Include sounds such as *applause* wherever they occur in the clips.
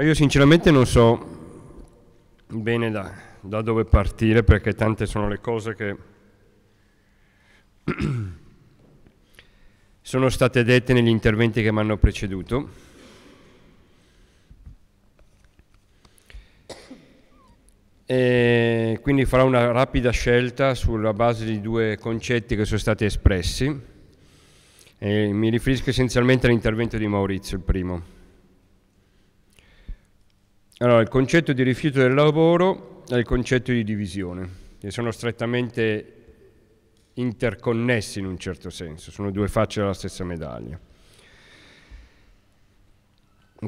Io sinceramente non so bene da, da dove partire perché tante sono le cose che *clears throat* sono state dette negli interventi che mi hanno preceduto. E quindi farò una rapida scelta sulla base di due concetti che sono stati espressi. E mi riferisco essenzialmente all'intervento di Maurizio, il primo. Allora, il concetto di rifiuto del lavoro è il concetto di divisione, che sono strettamente interconnessi in un certo senso, sono due facce della stessa medaglia.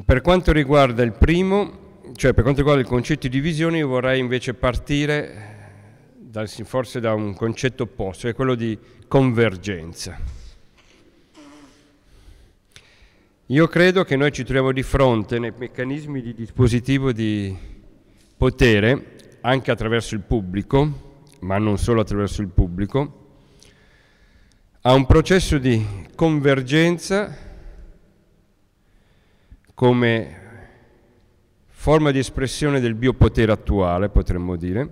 Per quanto riguarda il primo, cioè per quanto riguarda il concetto di divisione, io vorrei invece partire da, forse da un concetto opposto, che è quello di convergenza. Io credo che noi ci troviamo di fronte nei meccanismi di dispositivo di potere, anche attraverso il pubblico, ma non solo attraverso il pubblico, a un processo di convergenza come forma di espressione del biopotere attuale, potremmo dire,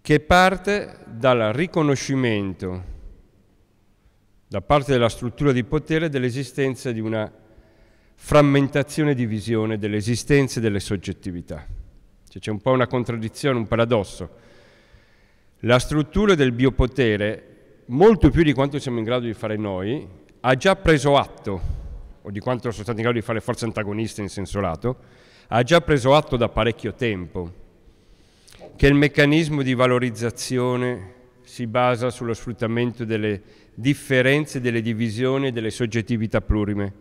che parte dal riconoscimento da parte della struttura di potere dell'esistenza di una frammentazione di visione delle esistenze e delle soggettività. Cioè, c'è un po' una contraddizione, un paradosso. La struttura del biopotere, molto più di quanto siamo in grado di fare noi, ha già preso atto, o di quanto sono stati in grado di fare forze antagoniste in senso lato, ha già preso atto da parecchio tempo che il meccanismo di valorizzazione si basa sullo sfruttamento delle differenze, delle divisioni e delle soggettività plurime,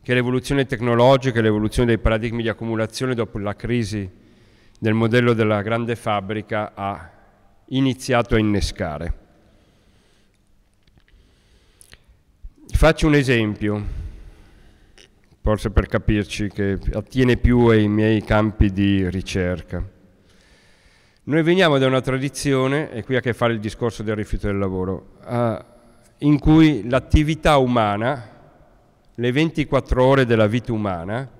che l'evoluzione tecnologica e l'evoluzione dei paradigmi di accumulazione dopo la crisi del modello della grande fabbrica ha iniziato a innescare. Faccio un esempio, forse per capirci, che attiene più ai miei campi di ricerca. Noi veniamo da una tradizione, e qui ha a che fare il discorso del rifiuto del lavoro, eh, in cui l'attività umana, le 24 ore della vita umana,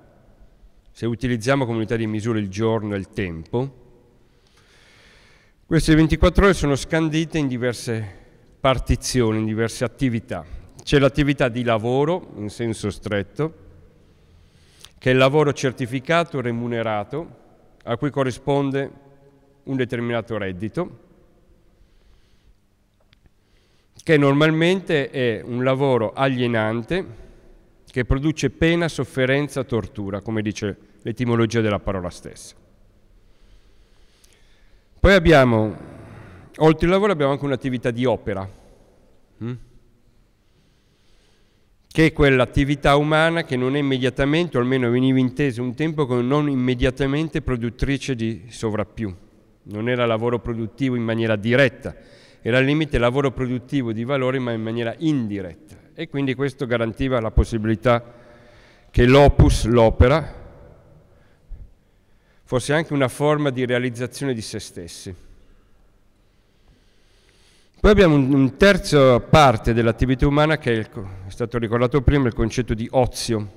se utilizziamo come unità di misura il giorno e il tempo, queste 24 ore sono scandite in diverse partizioni, in diverse attività. C'è l'attività di lavoro, in senso stretto, che è il lavoro certificato, remunerato, a cui corrisponde un determinato reddito, che normalmente è un lavoro alienante che produce pena, sofferenza, tortura, come dice l'etimologia della parola stessa. Poi abbiamo, oltre al lavoro, abbiamo anche un'attività di opera, hm? che è quell'attività umana che non è immediatamente, o almeno veniva intesa un tempo come non immediatamente produttrice di sovrappiù, non era lavoro produttivo in maniera diretta, era al limite lavoro produttivo di valori ma in maniera indiretta e quindi questo garantiva la possibilità che l'opus, l'opera, fosse anche una forma di realizzazione di se stessi. Poi abbiamo un, terza parte dell'attività umana che è, il, è stato ricordato prima, il concetto di ozio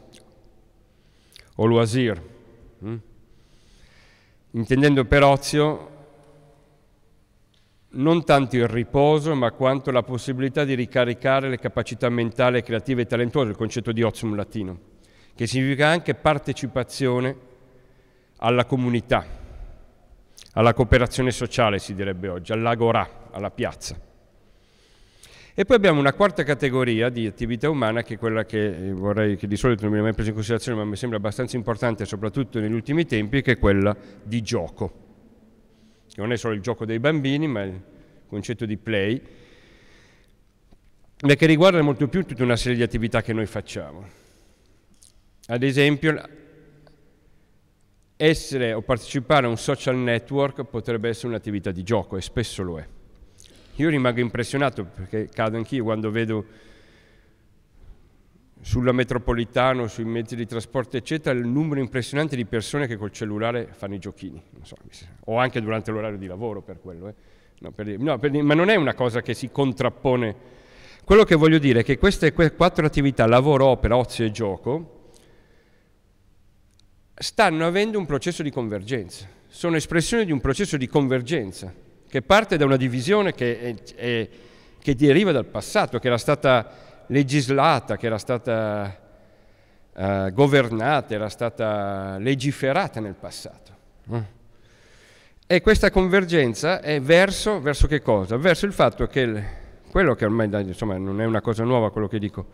o loisir. Hm? Intendendo per ozio non tanto il riposo, ma quanto la possibilità di ricaricare le capacità mentali, creative e talentuose, il concetto di otium latino, che significa anche partecipazione alla comunità, alla cooperazione sociale, si direbbe oggi, all'agorà, alla piazza. E poi abbiamo una quarta categoria di attività umana, che è quella che eh, vorrei che di solito non viene mai presa in considerazione, ma mi sembra abbastanza importante, soprattutto negli ultimi tempi, che è quella di gioco che non è solo il gioco dei bambini, ma il concetto di play, ma che riguarda molto più tutta una serie di attività che noi facciamo. Ad esempio, essere o partecipare a un social network potrebbe essere un'attività di gioco e spesso lo è. Io rimango impressionato perché cado anch'io quando vedo sulla metropolitana, sui mezzi di trasporto, eccetera, il numero impressionante di persone che col cellulare fanno i giochini, so, o anche durante l'orario di lavoro per quello. Eh. No, per dire, no, per dire, ma non è una cosa che si contrappone. Quello che voglio dire è che queste quattro attività, lavoro, opera, ozio e gioco, stanno avendo un processo di convergenza, sono espressione di un processo di convergenza che parte da una divisione che, è, è, che deriva dal passato, che era stata legislata, che era stata eh, governata, era stata legiferata nel passato. Eh. E questa convergenza è verso, verso che cosa? Verso il fatto che, il, quello che ormai insomma, non è una cosa nuova quello che dico,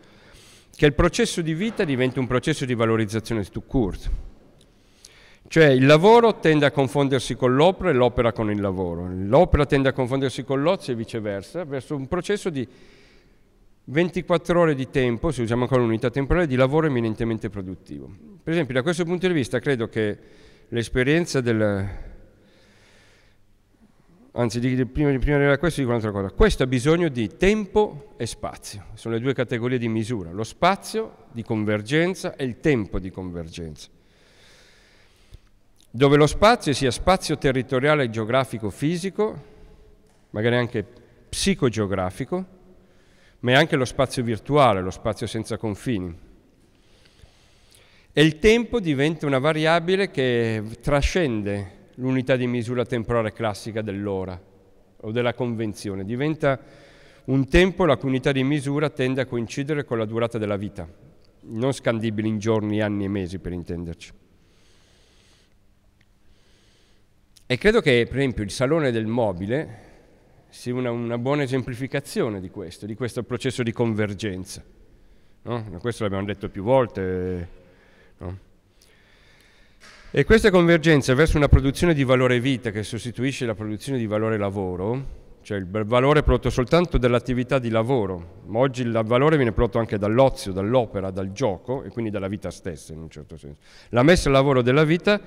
che il processo di vita diventa un processo di valorizzazione tout court. Cioè il lavoro tende a confondersi con l'opera e l'opera con il lavoro. L'opera tende a confondersi con l'ozio e viceversa, verso un processo di 24 ore di tempo, se usiamo ancora un'unità temporale, di lavoro eminentemente produttivo. Per esempio, da questo punto di vista, credo che l'esperienza del... Anzi, di, di, prima, di prima di arrivare a questo dico un'altra cosa. Questo ha bisogno di tempo e spazio. Sono le due categorie di misura. Lo spazio di convergenza e il tempo di convergenza. Dove lo spazio sia spazio territoriale, geografico, fisico, magari anche psicogeografico, ma è anche lo spazio virtuale, lo spazio senza confini. E il tempo diventa una variabile che trascende l'unità di misura temporale classica dell'ora o della convenzione, diventa un tempo la cui unità di misura tende a coincidere con la durata della vita, non scandibile in giorni, anni e mesi per intenderci. E credo che per esempio il salone del mobile sì, una, una, buona esemplificazione di questo, di questo processo di convergenza. No? Questo l'abbiamo detto più volte. No? E questa convergenza verso una produzione di valore vita che sostituisce la produzione di valore lavoro, cioè il valore prodotto soltanto dall'attività di lavoro, ma oggi il valore viene prodotto anche dall'ozio, dall'opera, dal gioco e quindi dalla vita stessa in un certo senso. La messa al lavoro della vita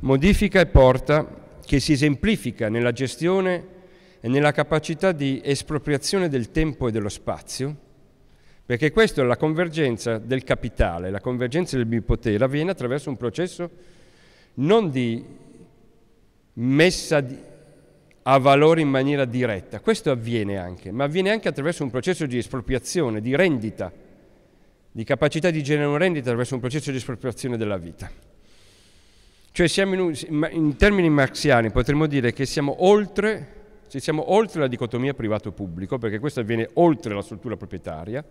modifica e porta, che si esemplifica nella gestione e nella capacità di espropriazione del tempo e dello spazio, perché questa è la convergenza del capitale, la convergenza del biopotere avviene attraverso un processo non di messa a valore in maniera diretta, questo avviene anche, ma avviene anche attraverso un processo di espropriazione, di rendita, di capacità di generare una rendita attraverso un processo di espropriazione della vita. Cioè in, un, in termini marxiani potremmo dire che siamo oltre cioè siamo oltre la dicotomia privato-pubblico, perché questo avviene oltre la struttura proprietaria,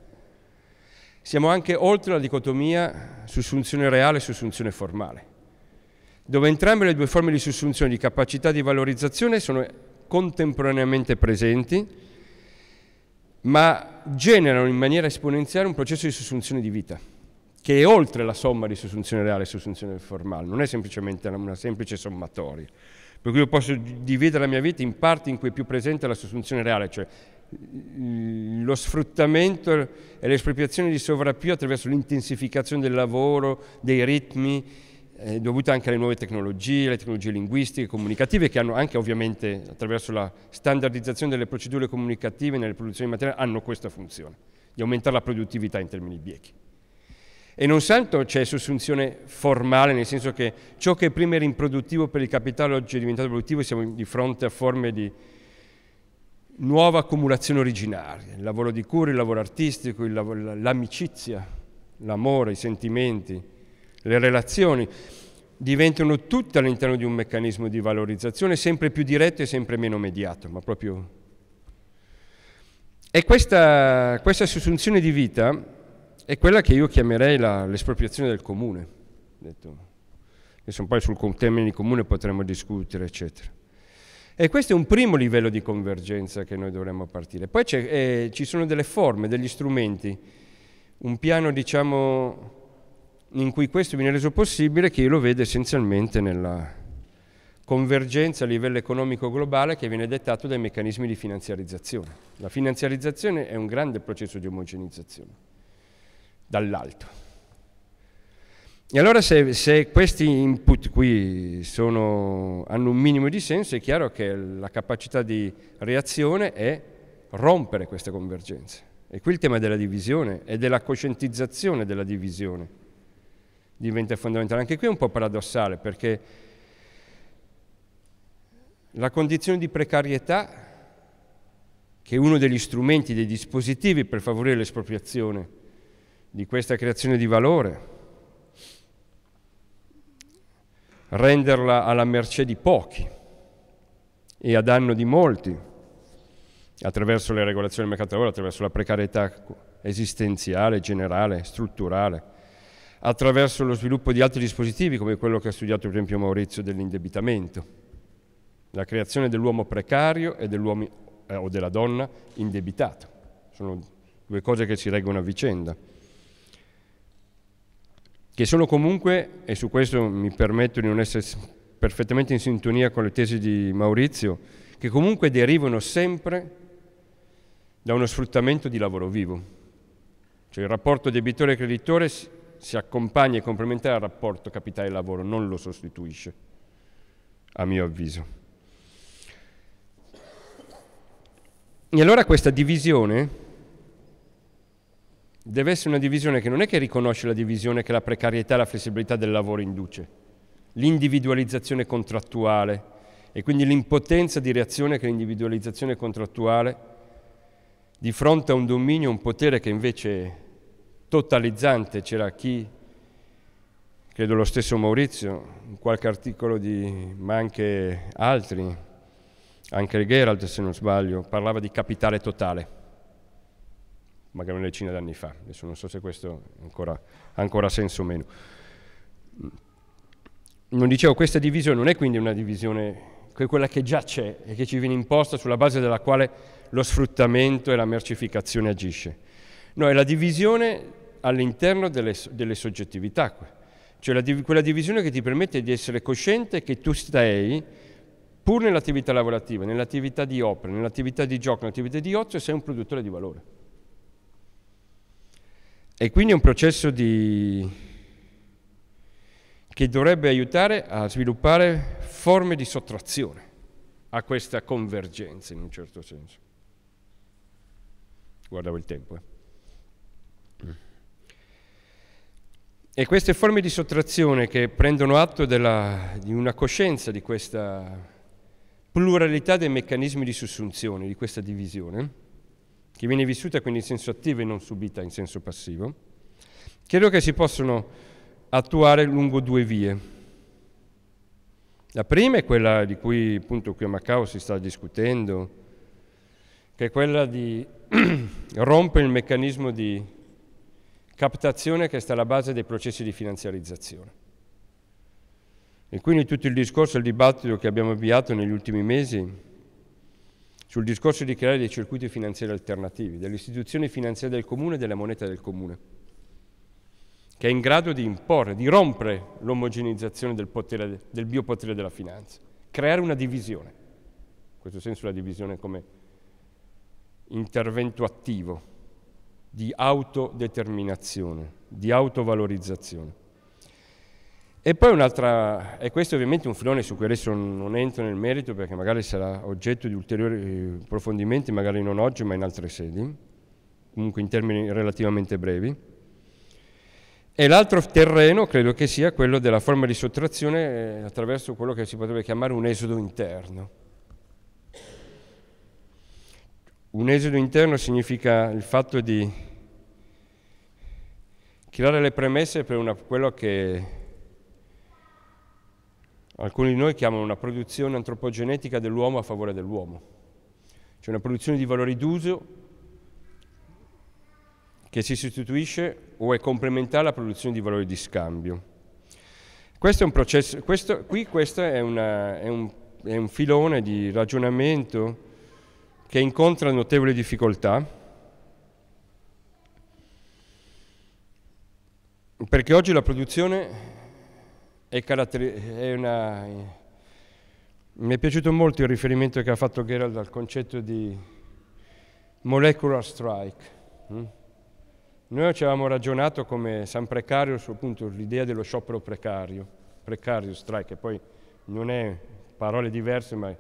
siamo anche oltre la dicotomia sussunzione reale e sussunzione formale, dove entrambe le due forme di sussunzione di capacità di valorizzazione sono contemporaneamente presenti, ma generano in maniera esponenziale un processo di sussunzione di vita, che è oltre la somma di sussunzione reale e sussunzione formale, non è semplicemente una semplice sommatoria. Per cui io posso dividere la mia vita in parti in cui è più presente la sostituzione reale, cioè lo sfruttamento e l'espropriazione di sovrappiù attraverso l'intensificazione del lavoro, dei ritmi, eh, dovuta anche alle nuove tecnologie, le tecnologie linguistiche, comunicative, che hanno anche ovviamente attraverso la standardizzazione delle procedure comunicative nelle produzioni di materiale, hanno questa funzione, di aumentare la produttività in termini biechi. E non santo c'è sussunzione formale, nel senso che ciò che prima era improduttivo per il capitale oggi è diventato produttivo e siamo di fronte a forme di nuova accumulazione originaria, il lavoro di cura, il lavoro artistico, il lavoro, l'amicizia, l'amore, i sentimenti, le relazioni, diventano tutte all'interno di un meccanismo di valorizzazione sempre più diretto e sempre meno mediato, ma proprio... E questa, questa sussunzione di vita è quella che io chiamerei la, l'espropriazione del comune. Detto. Adesso poi sul termine di comune potremmo discutere, eccetera. E questo è un primo livello di convergenza che noi dovremmo partire. Poi eh, ci sono delle forme, degli strumenti, un piano diciamo in cui questo viene reso possibile che io lo vedo essenzialmente nella convergenza a livello economico globale che viene dettato dai meccanismi di finanziarizzazione. La finanziarizzazione è un grande processo di omogenizzazione dall'alto. E allora se, se, questi input qui sono, hanno un minimo di senso, è chiaro che la capacità di reazione è rompere queste convergenze. E qui il tema della divisione e della coscientizzazione della divisione diventa fondamentale. Anche qui è un po' paradossale perché la condizione di precarietà, che è uno degli strumenti, dei dispositivi per favorire l'espropriazione, di questa creazione di valore, renderla alla mercé di pochi e a danno di molti, attraverso le regolazioni del mercato del lavoro, attraverso la precarietà esistenziale, generale, strutturale, attraverso lo sviluppo di altri dispositivi, come quello che ha studiato per esempio Maurizio dell'indebitamento, la creazione dell'uomo precario e dell'uomo eh, o della donna indebitata. Sono due cose che si reggono a vicenda che sono comunque, e su questo mi permetto di non essere perfettamente in sintonia con le tesi di Maurizio, che comunque derivano sempre da uno sfruttamento di lavoro vivo. Cioè il rapporto debitore-creditore si accompagna e complementa al rapporto capitale-lavoro, non lo sostituisce, a mio avviso. E allora questa divisione deve essere una divisione che non è che riconosce la divisione che la precarietà e la flessibilità del lavoro induce, l'individualizzazione contrattuale e quindi l'impotenza di reazione che l'individualizzazione contrattuale di fronte a un dominio, un potere che invece è totalizzante c'era chi, credo lo stesso Maurizio, in qualche articolo di, ma anche altri, anche Geralt se non sbaglio, parlava di capitale totale magari una decina d'anni fa. Adesso non so se questo ancora, ancora senso o meno. Mm. Non dicevo, questa divisione non è quindi una divisione, quella che già c'è e che ci viene imposta sulla base della quale lo sfruttamento e la mercificazione agisce. No, è la divisione all'interno delle, delle, soggettività, cioè la, quella divisione che ti permette di essere cosciente che tu stai, pur nell'attività lavorativa, nell'attività di opera, nell'attività di gioco, nell'attività di ozio, sei un produttore di valore. E quindi è un processo di... che dovrebbe aiutare a sviluppare forme di sottrazione a questa convergenza in un certo senso. Guardavo il tempo. Eh. E queste forme di sottrazione che prendono atto della, di una coscienza di questa pluralità dei meccanismi di sussunzione, di questa divisione, che viene vissuta quindi in senso attivo e non subita in senso passivo, credo che si possono attuare lungo due vie. La prima è quella di cui appunto qui a Macao si sta discutendo, che è quella di *clears throat* rompere il meccanismo di captazione che sta alla base dei processi di finanziarizzazione. E quindi tutto il discorso, il dibattito che abbiamo avviato negli ultimi mesi sul discorso di creare dei circuiti finanziari alternativi, delle istituzioni finanziarie del comune e della moneta del comune, che è in grado di imporre, di rompere l'omogenizzazione del, potere, del biopotere della finanza, creare una divisione, in questo senso la divisione come intervento attivo di autodeterminazione, di autovalorizzazione. E poi un'altra, e questo è ovviamente un filone su cui adesso non entro nel merito perché magari sarà oggetto di ulteriori eh, approfondimenti, magari non oggi ma in altre sedi, comunque in termini relativamente brevi. E l'altro terreno credo che sia quello della forma di sottrazione eh, attraverso quello che si potrebbe chiamare un esodo interno. Un esodo interno significa il fatto di creare le premesse per una, quello che alcuni di noi chiamano una produzione antropogenetica dell'uomo a favore dell'uomo. C'è una produzione di valori d'uso che si sostituisce o è complementare alla produzione di valori di scambio. Questo è un processo, questo, qui questo è, una, è, un, è un filone di ragionamento che incontra notevoli difficoltà, perché oggi la produzione è, è una... Mi è piaciuto molto il riferimento che ha fatto Gerald al concetto di molecular strike. Mm? Noi ci avevamo ragionato come San Precario su appunto l'idea dello sciopero precario, precario strike, che poi non è parole diverse, ma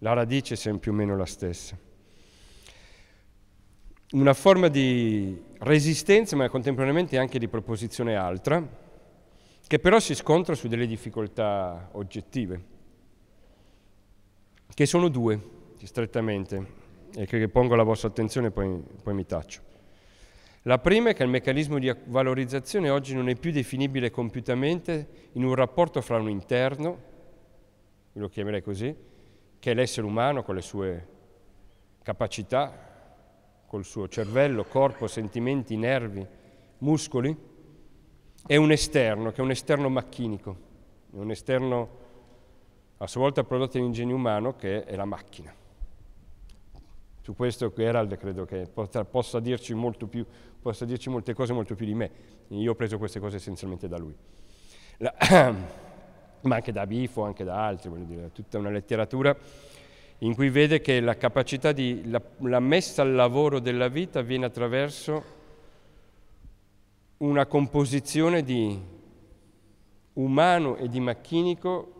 la radice è più o meno la stessa. Una forma di resistenza, ma contemporaneamente anche di proposizione altra, che però si scontra su delle difficoltà oggettive, che sono due strettamente e che pongo alla vostra attenzione e poi, poi mi taccio. La prima è che il meccanismo di valorizzazione oggi non è più definibile compiutamente in un rapporto fra un interno, lo chiamerei così, che è l'essere umano con le sue capacità, col suo cervello, corpo, sentimenti, nervi, muscoli, è un esterno, che è un esterno macchinico, è un esterno a sua volta prodotto dall'ingegno umano che è la macchina. Su questo Gerald credo che possa, possa, dirci più, possa, dirci molte cose molto più di me. Io ho preso queste cose essenzialmente da lui. La, *clears throat* ma anche da Bifo, anche da altri, voglio dire, tutta una letteratura in cui vede che la capacità di, la, la messa al lavoro della vita avviene attraverso una composizione di umano e di macchinico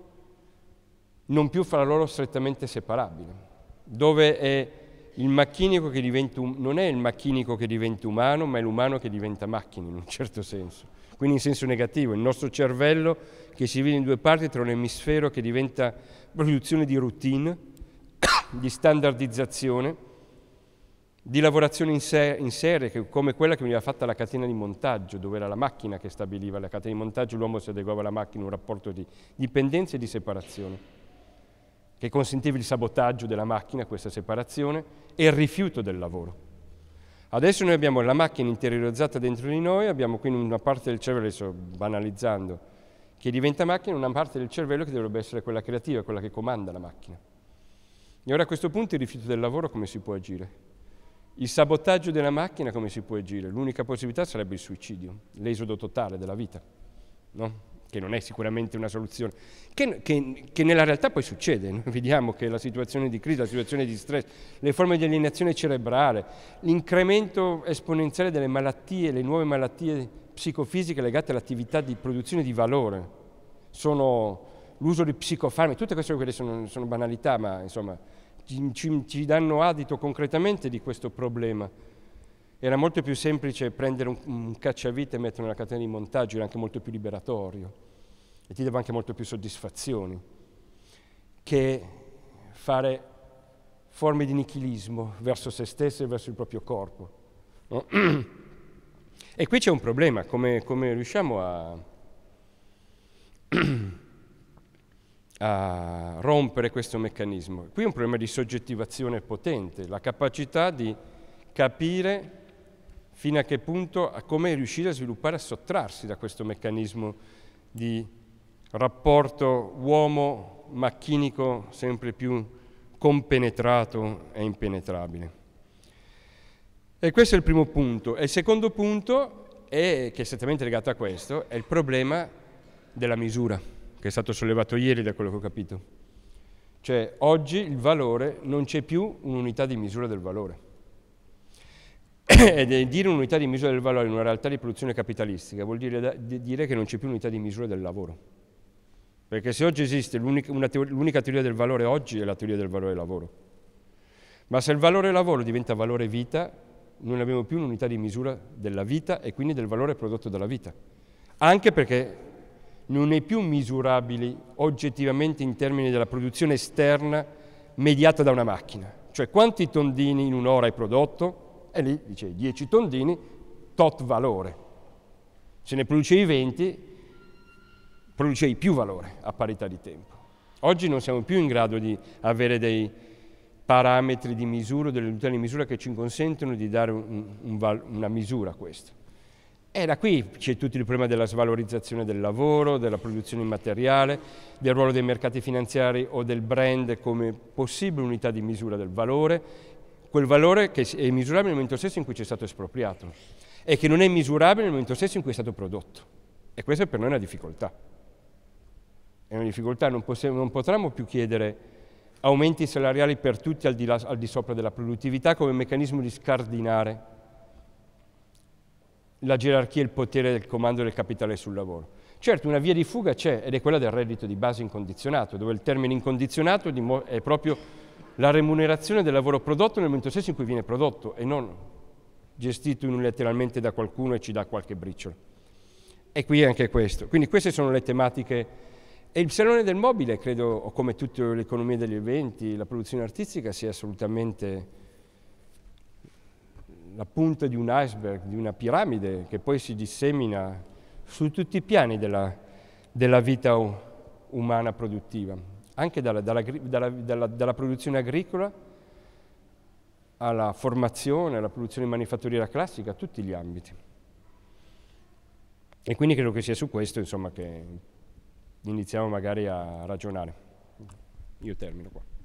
non più fra loro strettamente separabile, dove è il macchinico che diventa, um-, non è il macchinico che diventa umano, ma è l'umano che diventa macchina in un certo senso, quindi in senso negativo, il nostro cervello che si divide in due parti tra un emisfero che diventa produzione di routine, *coughs* di standardizzazione, di lavorazione in, se in serie, che, come quella che veniva fatta alla catena di montaggio, dove era la macchina che stabiliva la catena di montaggio, l'uomo si adeguava alla macchina, un rapporto di dipendenza e di separazione, che consentiva il sabotaggio della macchina, questa separazione, e il rifiuto del lavoro. Adesso noi abbiamo la macchina interiorizzata dentro di noi, abbiamo quindi una parte del cervello, adesso banalizzando, che diventa macchina, e una parte del cervello che dovrebbe essere quella creativa, quella che comanda la macchina. E ora a questo punto il rifiuto del lavoro come si può agire? Il sabotaggio della macchina come si può agire? L'unica possibilità sarebbe il suicidio, l'esodo totale della vita, no? che non è sicuramente una soluzione, che, che, che, nella realtà poi succede, noi *laughs* vediamo che la situazione di crisi, la situazione di stress, le forme di alienazione cerebrale, l'incremento esponenziale delle malattie, le nuove malattie psicofisiche legate all'attività di produzione di valore, sono l'uso di psicofarmaci, tutte queste sono, sono banalità, ma insomma ci, ci danno adito concretamente di questo problema. Era molto più semplice prendere un, un cacciavite e metterlo nella catena di montaggio, era anche molto più liberatorio e ti dava anche molto più soddisfazioni che fare forme di nichilismo verso se stesso e verso il proprio corpo. No? E qui c'è un problema, come, come riusciamo a a rompere questo meccanismo. Qui è un problema di soggettivazione potente, la capacità di capire fino a che punto, a come riuscire a sviluppare, a sottrarsi da questo meccanismo di rapporto uomo-macchinico sempre più compenetrato e impenetrabile. E questo è il primo punto. E il secondo punto, è, che è strettamente legato a questo, è il problema della misura che è stato sollevato ieri da quello che ho capito. Cioè oggi il valore non c'è più un'unità di misura del valore. *coughs* Ed dire un'unità di misura del valore in una realtà di produzione capitalistica vuol dire, dire che non c'è più un'unità di misura del lavoro. Perché se oggi esiste l'unica teoria, teoria del valore oggi è la teoria del valore lavoro. Ma se il valore lavoro diventa valore vita, non abbiamo più un'unità di misura della vita e quindi del valore prodotto dalla vita. Anche perché non è più misurabile oggettivamente in termini della produzione esterna mediata da una macchina. Cioè quanti tondini in un'ora hai prodotto? E lì dice 10 tondini, tot valore. Se ne producevi 20, producevi più valore a parità di tempo. Oggi non siamo più in grado di avere dei parametri di misura, delle unità di misura che ci consentono di dare un, un, una misura a questo. E da qui c'è tutto il problema della svalorizzazione del lavoro, della produzione immateriale, del ruolo dei mercati finanziari o del brand come possibile unità di misura del valore, quel valore che è misurabile nel momento stesso in cui c'è stato espropriato e che non è misurabile nel momento stesso in cui è stato prodotto. E questa per noi è una difficoltà. È una difficoltà, non, possiamo, non potremo più chiedere aumenti salariali per tutti al di, là, al di sopra della produttività come meccanismo di scardinare la gerarchia e il potere del comando del capitale sul lavoro. Certo, una via di fuga c'è ed è quella del reddito di base incondizionato, dove il termine incondizionato è proprio la remunerazione del lavoro prodotto nel momento stesso in cui viene prodotto e non gestito unilateralmente da qualcuno e ci dà qualche briciolo. E qui è anche questo. Quindi queste sono le tematiche. E il salone del mobile, credo, come tutte le economie degli eventi, la produzione artistica, sia assolutamente la punta di un iceberg, di una piramide che poi si dissemina su tutti i piani della, della vita umana produttiva, anche dalla, dalla, dalla, dalla, produzione agricola alla formazione, alla produzione manifatturiera classica, a tutti gli ambiti. E quindi credo che sia su questo insomma, che iniziamo magari a ragionare. Io termino qua.